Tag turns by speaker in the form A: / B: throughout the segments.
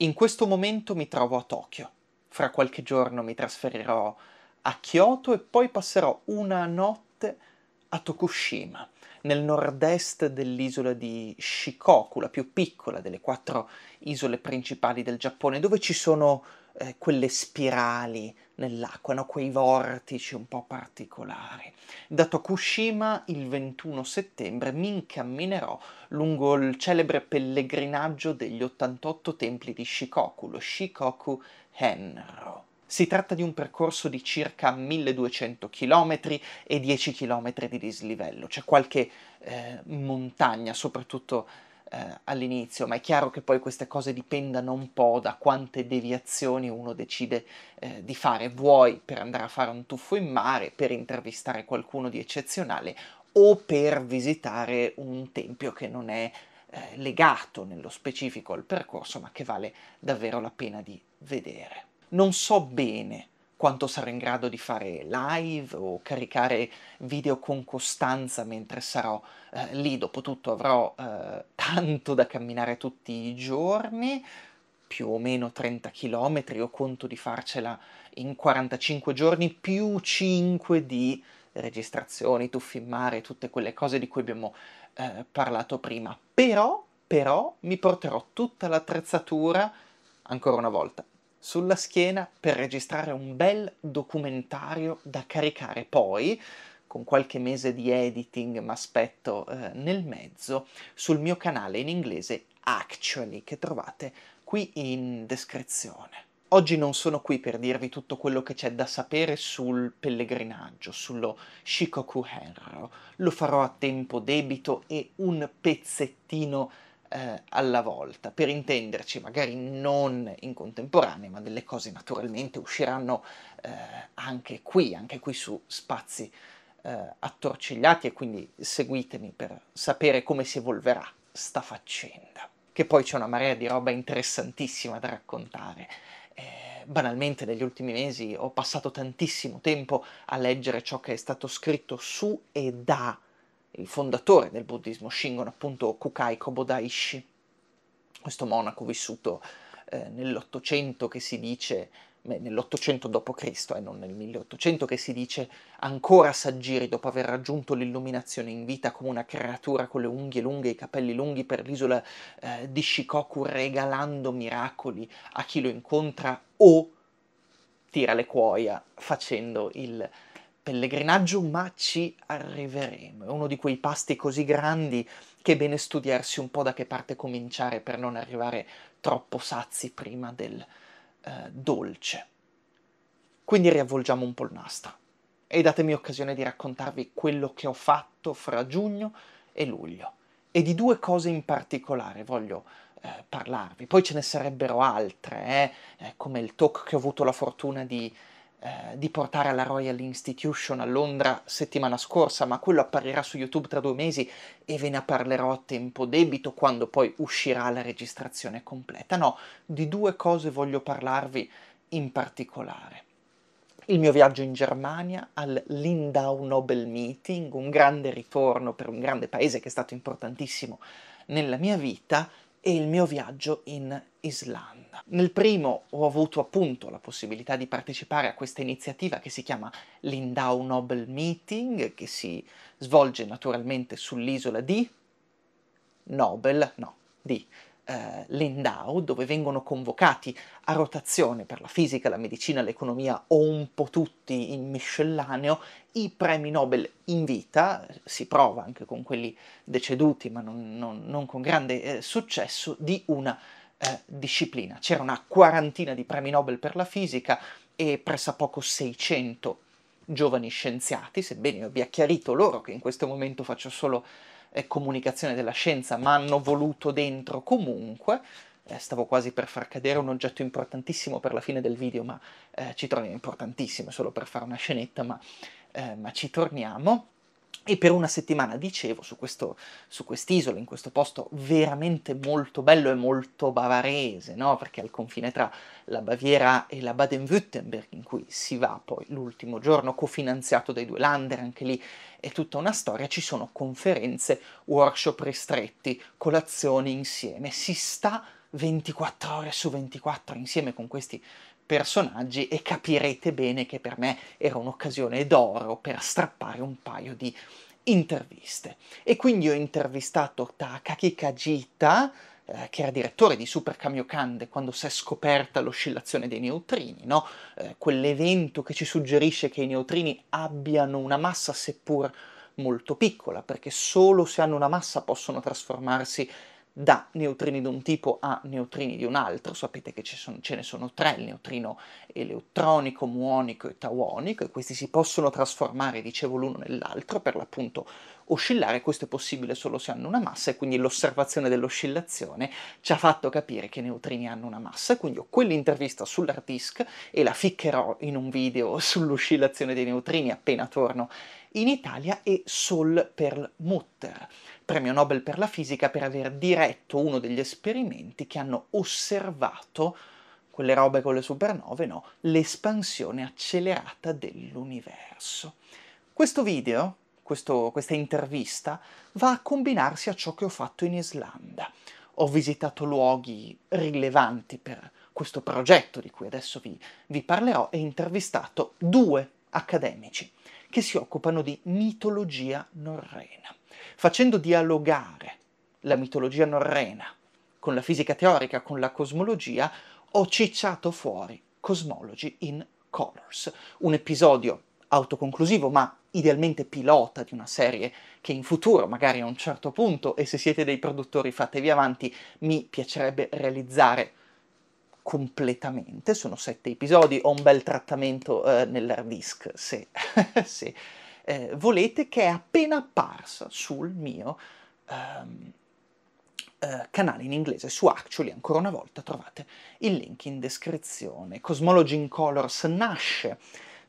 A: In questo momento mi trovo a Tokyo. Fra qualche giorno mi trasferirò a Kyoto e poi passerò una notte a Tokushima, nel nord-est dell'isola di Shikoku, la più piccola delle quattro isole principali del Giappone, dove ci sono eh, quelle spirali nell'acqua, no? quei vortici un po' particolari. Da Tokushima il 21 settembre mi incamminerò lungo il celebre pellegrinaggio degli 88 templi di Shikoku, lo Shikoku Henro. Si tratta di un percorso di circa 1200 km e 10 km di dislivello, c'è qualche eh, montagna, soprattutto eh, all'inizio, ma è chiaro che poi queste cose dipendano un po' da quante deviazioni uno decide eh, di fare, vuoi per andare a fare un tuffo in mare, per intervistare qualcuno di eccezionale o per visitare un tempio che non è eh, legato nello specifico al percorso, ma che vale davvero la pena di vedere. Non so bene quanto sarò in grado di fare live o caricare video con costanza mentre sarò eh, lì, dopotutto avrò eh, tanto da camminare tutti i giorni, più o meno 30 km, io conto di farcela in 45 giorni più 5 di registrazioni, tuffi in mare, tutte quelle cose di cui abbiamo eh, parlato prima. Però, però, mi porterò tutta l'attrezzatura ancora una volta sulla schiena per registrare un bel documentario da caricare poi, con qualche mese di editing ma aspetto eh, nel mezzo, sul mio canale in inglese Actually che trovate qui in descrizione. Oggi non sono qui per dirvi tutto quello che c'è da sapere sul pellegrinaggio, sullo Shikoku Henro, lo farò a tempo debito e un pezzettino di eh, alla volta. Per intenderci, magari non in contemporanea, ma delle cose naturalmente usciranno eh, anche qui, anche qui su spazi eh, attorcigliati e quindi seguitemi per sapere come si evolverà sta faccenda. Che poi c'è una marea di roba interessantissima da raccontare eh, banalmente negli ultimi mesi ho passato tantissimo tempo a leggere ciò che è stato scritto su e da il fondatore del buddismo Shingon, appunto Kukai Kobodaishi, questo monaco vissuto eh, nell'Ottocento che si dice, nell'Ottocento d.C. e eh, non nel 1800, che si dice ancora saggiri dopo aver raggiunto l'illuminazione in vita come una creatura con le unghie lunghe e i capelli lunghi per l'isola eh, di Shikoku regalando miracoli a chi lo incontra o tira le cuoia facendo il pellegrinaggio, ma ci arriveremo. È uno di quei pasti così grandi che è bene studiarsi un po' da che parte cominciare per non arrivare troppo sazi prima del eh, dolce. Quindi riavvolgiamo un po' il nastro e datemi occasione di raccontarvi quello che ho fatto fra giugno e luglio. E di due cose in particolare voglio eh, parlarvi. Poi ce ne sarebbero altre, eh, eh come il talk che ho avuto la fortuna di eh, di portare alla Royal Institution a Londra settimana scorsa, ma quello apparirà su YouTube tra due mesi e ve ne parlerò a tempo debito quando poi uscirà la registrazione completa. No, di due cose voglio parlarvi in particolare. Il mio viaggio in Germania al Lindau Nobel Meeting, un grande ritorno per un grande paese che è stato importantissimo nella mia vita, e il mio viaggio in Islanda. Nel primo ho avuto appunto la possibilità di partecipare a questa iniziativa che si chiama l'Indau Nobel Meeting, che si svolge naturalmente sull'isola di Nobel, no, di eh, Lindau, dove vengono convocati a rotazione per la fisica, la medicina, l'economia o un po' tutti in miscellaneo i premi Nobel in vita, si prova anche con quelli deceduti ma non, non, non con grande eh, successo, di una eh, disciplina. C'era una quarantina di premi Nobel per la fisica e pressappoco 600 giovani scienziati, sebbene io abbia chiarito loro che in questo momento faccio solo eh, comunicazione della scienza, ma hanno voluto dentro comunque. Eh, stavo quasi per far cadere un oggetto importantissimo per la fine del video, ma eh, ci troviamo importantissimo solo per fare una scenetta, ma, eh, ma ci torniamo. E per una settimana, dicevo, su, questo, su quest'isola, in questo posto veramente molto bello e molto bavarese, no? perché è al confine tra la Baviera e la Baden-Württemberg, in cui si va poi l'ultimo giorno, cofinanziato dai due Lander, anche lì è tutta una storia, ci sono conferenze, workshop ristretti, colazioni insieme, si sta 24 ore su 24 insieme con questi personaggi e capirete bene che per me era un'occasione d'oro per strappare un paio di interviste. E quindi ho intervistato Takaki Kajita, eh, che era direttore di Super Kamiokande quando si è scoperta l'oscillazione dei neutrini, no? eh, quell'evento che ci suggerisce che i neutrini abbiano una massa seppur molto piccola, perché solo se hanno una massa possono trasformarsi da neutrini di un tipo a neutrini di un altro, sapete che sono, ce ne sono tre, il neutrino elettronico, muonico e tauonico, e questi si possono trasformare, dicevo, l'uno nell'altro, per l'appunto oscillare, questo è possibile solo se hanno una massa, e quindi l'osservazione dell'oscillazione ci ha fatto capire che i neutrini hanno una massa, quindi ho quell'intervista sull'hard disk e la ficcherò in un video sull'oscillazione dei neutrini appena torno in Italia e Sol Perlmutter. Mutter premio Nobel per la fisica per aver diretto uno degli esperimenti che hanno osservato quelle robe con le supernove, no, l'espansione accelerata dell'universo. Questo video, questo, questa intervista, va a combinarsi a ciò che ho fatto in Islanda. Ho visitato luoghi rilevanti per questo progetto di cui adesso vi, vi parlerò e intervistato due accademici che si occupano di mitologia norrena facendo dialogare la mitologia norrena con la fisica teorica, con la cosmologia, ho cicciato fuori Cosmology in Colors, un episodio autoconclusivo ma idealmente pilota di una serie che in futuro, magari a un certo punto, e se siete dei produttori fatevi avanti, mi piacerebbe realizzare completamente. Sono sette episodi, ho un bel trattamento eh, nell'hard disk, se, se eh, volete che è appena apparsa sul mio ehm, eh, canale in inglese su Actually, ancora una volta trovate il link in descrizione. Cosmology in Colors nasce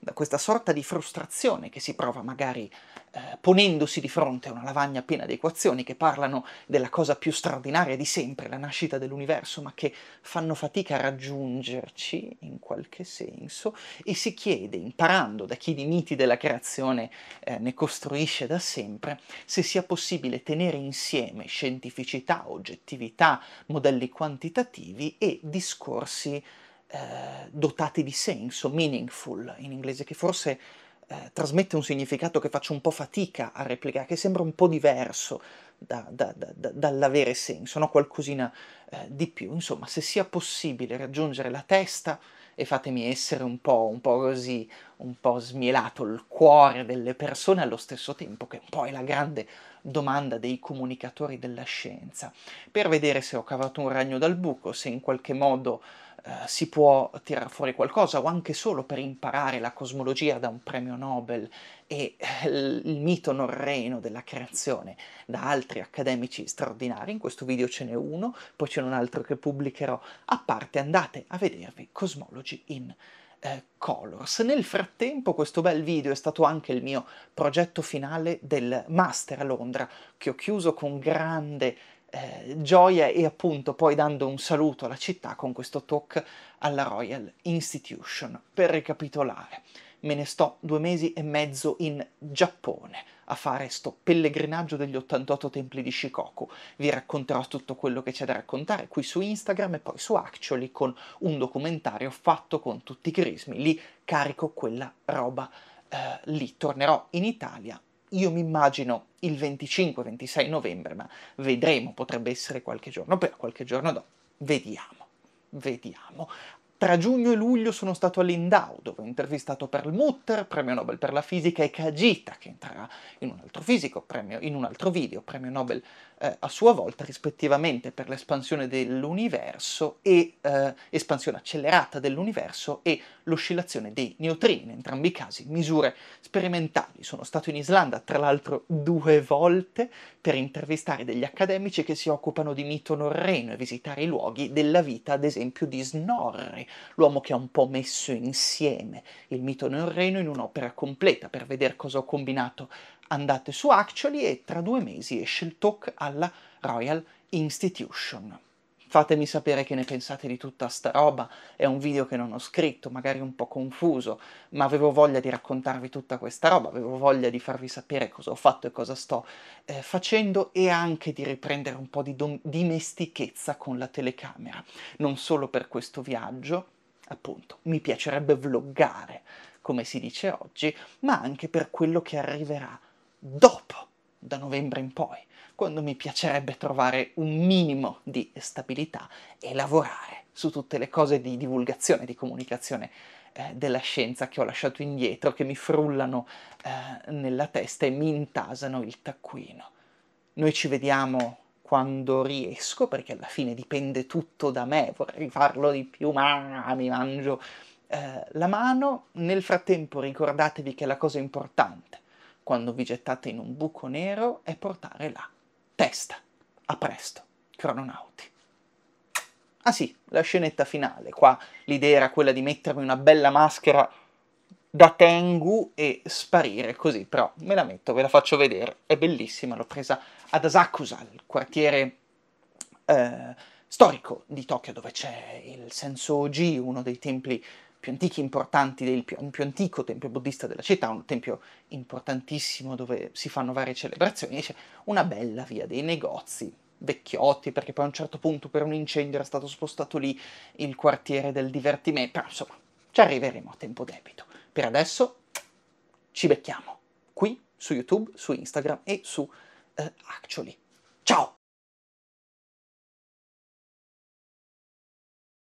A: da questa sorta di frustrazione che si prova magari eh, ponendosi di fronte a una lavagna piena di equazioni che parlano della cosa più straordinaria di sempre, la nascita dell'universo, ma che fanno fatica a raggiungerci in qualche senso e si chiede, imparando da chi di miti della creazione eh, ne costruisce da sempre, se sia possibile tenere insieme scientificità, oggettività, modelli quantitativi e discorsi eh, dotate di senso, meaningful in inglese, che forse eh, trasmette un significato che faccio un po' fatica a replicare, che sembra un po' diverso da, da, da, dall'avere senso, no? qualcosina eh, di più. Insomma, se sia possibile raggiungere la testa e fatemi essere un po', un po' così, un po' smielato il cuore delle persone allo stesso tempo, che poi è la grande domanda dei comunicatori della scienza, per vedere se ho cavato un ragno dal buco, se in qualche modo eh, si può tirare fuori qualcosa o anche solo per imparare la cosmologia da un premio Nobel e eh, il mito norreno della creazione da altri accademici straordinari, in questo video ce n'è uno, poi ce n'è un altro che pubblicherò, a parte andate a vedervi Cosmology in eh, Colors. Nel frattempo questo bel video è stato anche il mio progetto finale del master a Londra che ho chiuso con grande eh, gioia e appunto poi dando un saluto alla città con questo talk alla Royal Institution. Per ricapitolare, me ne sto due mesi e mezzo in Giappone a fare sto pellegrinaggio degli 88 templi di Shikoku. Vi racconterò tutto quello che c'è da raccontare qui su Instagram e poi su Actually con un documentario fatto con tutti i crismi. Lì carico quella roba eh, lì. Tornerò in Italia io mi immagino il 25-26 novembre, ma vedremo, potrebbe essere qualche giorno prima, qualche giorno dopo, vediamo, vediamo. Tra giugno e luglio sono stato all'Indau, dove ho intervistato Mutter, premio Nobel per la fisica, e Kajita, che entrerà in un altro fisico, premio, in un altro video, premio Nobel eh, a sua volta, rispettivamente per l'espansione dell'universo e eh, espansione accelerata dell'universo e l'oscillazione dei neutrini, in entrambi i casi misure sperimentali. Sono stato in Islanda, tra l'altro, due volte per intervistare degli accademici che si occupano di mito norreno e visitare i luoghi della vita, ad esempio, di Snorri l'uomo che ha un po' messo insieme il mito nel Reno in un'opera completa. Per vedere cosa ho combinato andate su Actually e tra due mesi esce il talk alla Royal Institution. Fatemi sapere che ne pensate di tutta sta roba, è un video che non ho scritto, magari un po' confuso, ma avevo voglia di raccontarvi tutta questa roba, avevo voglia di farvi sapere cosa ho fatto e cosa sto eh, facendo e anche di riprendere un po' di dom- dimestichezza con la telecamera, non solo per questo viaggio, appunto, mi piacerebbe vloggare, come si dice oggi, ma anche per quello che arriverà dopo, da novembre in poi quando mi piacerebbe trovare un minimo di stabilità e lavorare su tutte le cose di divulgazione, di comunicazione eh, della scienza che ho lasciato indietro, che mi frullano eh, nella testa e mi intasano il taccuino. Noi ci vediamo quando riesco, perché alla fine dipende tutto da me, vorrei farlo di più, ma mi mangio eh, la mano. Nel frattempo ricordatevi che la cosa importante quando vi gettate in un buco nero è portare l'acqua testa. A presto, crononauti. Ah sì, la scenetta finale. Qua l'idea era quella di mettermi una bella maschera da Tengu e sparire così, però me la metto, ve la faccio vedere. È bellissima, l'ho presa ad Asakusa, il quartiere eh, storico di Tokyo dove c'è il Sensoji, uno dei templi più antichi e importanti, del, un più antico tempio buddista della città, un tempio importantissimo dove si fanno varie celebrazioni, c'è una bella via dei negozi vecchiotti, perché poi a un certo punto per un incendio era stato spostato lì il quartiere del divertimento, però insomma ci arriveremo a tempo debito. Per adesso ci becchiamo qui su YouTube, su Instagram e su eh, Actually. Ciao!